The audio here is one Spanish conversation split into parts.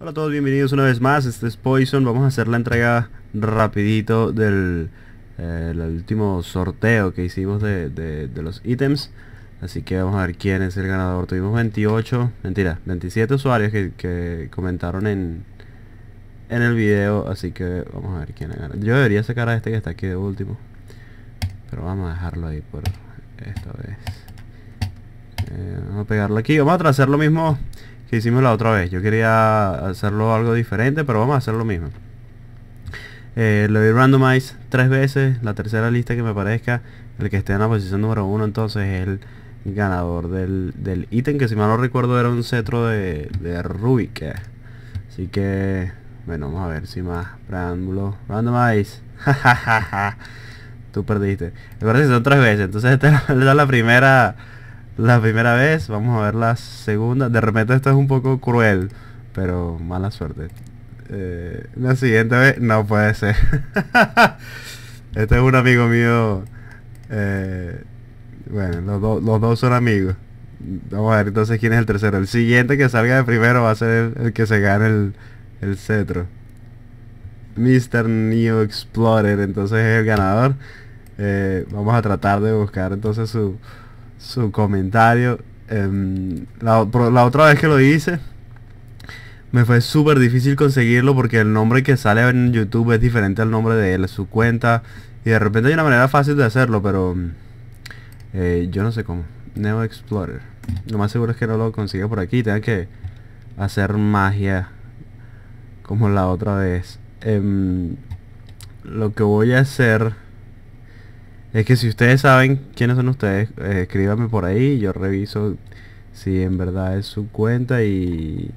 Hola a todos, bienvenidos una vez más, este es Poison, vamos a hacer la entrega rapidito del eh, último sorteo que hicimos de, de, los ítems Así que vamos a ver quién es el ganador, tuvimos 28, mentira, 27 usuarios que, comentaron en, en el video, así que vamos a ver quién gana Yo debería sacar a este que está aquí de último, pero vamos a dejarlo ahí por esta vez eh, Vamos a pegarlo aquí, vamos a hacer lo mismo que hicimos la otra vez. Yo quería hacerlo algo diferente, pero vamos a hacer lo mismo. Eh, le doy randomize tres veces, la tercera lista que me parezca el que esté en la posición número uno entonces es el ganador del, del ítem, que si mal no recuerdo era un cetro de, de Rubik. Así que, bueno, vamos a ver si más preámbulo. Randomize. Tú perdiste. Me parece que son tres veces, entonces esta es la primera la primera vez, vamos a ver la segunda. De repente esto es un poco cruel, pero mala suerte. Eh, la siguiente vez, no puede ser. este es un amigo mío. Eh, bueno, los, dos son amigos. Vamos a ver entonces quién es el tercero. El siguiente que salga de primero va a ser el, que se gane el, el cetro. Mr. New Explorer entonces es el ganador. Eh, vamos a tratar de buscar entonces su, su comentario. Em, la, la, otra vez que lo hice, me fue súper difícil conseguirlo porque el nombre que sale en YouTube es diferente al nombre de él, su cuenta. Y de repente hay una manera fácil de hacerlo, pero em, eh, yo no sé cómo. Neo Explorer. Lo más seguro es que no lo consiga por aquí. Tenga que hacer magia como la otra vez. Em, lo que voy a hacer es que si ustedes saben quiénes son ustedes, escríbame eh, escríbanme por ahí, yo reviso si en verdad es su cuenta y,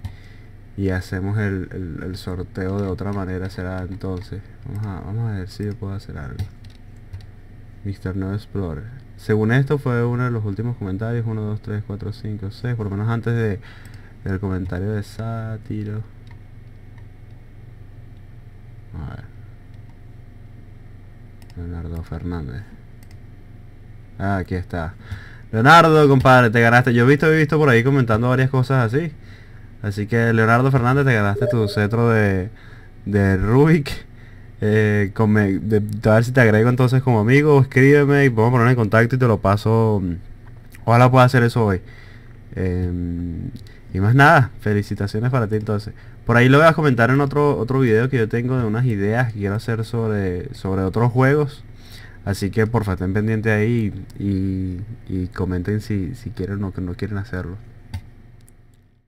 y hacemos el, sorteo de otra manera será entonces. Vamos a, vamos ver si yo puedo hacer algo. Mr. No Explorer. Según esto fue uno de los últimos comentarios, 1, 2, 3, 4, 5, 6, por lo menos antes de, del comentario de sátiro. Leonardo Fernández. Ah, aquí está. Leonardo, compadre, te ganaste. Yo he visto, he visto por ahí comentando varias cosas así. Así que Leonardo Fernández, te ganaste tu cetro de, de Rubik. Eh, con de, a ver si te agrego entonces como amigo, escríbeme y vamos poner en contacto y te lo paso. Ojalá pueda hacer eso hoy. Em, y más nada, felicitaciones para ti entonces. Por ahí lo voy a comentar en otro, otro video que yo tengo de unas ideas que quiero hacer sobre, sobre otros juegos. Así que porfa, estén pendientes ahí y, y comenten si, si quieren o que no quieren hacerlo.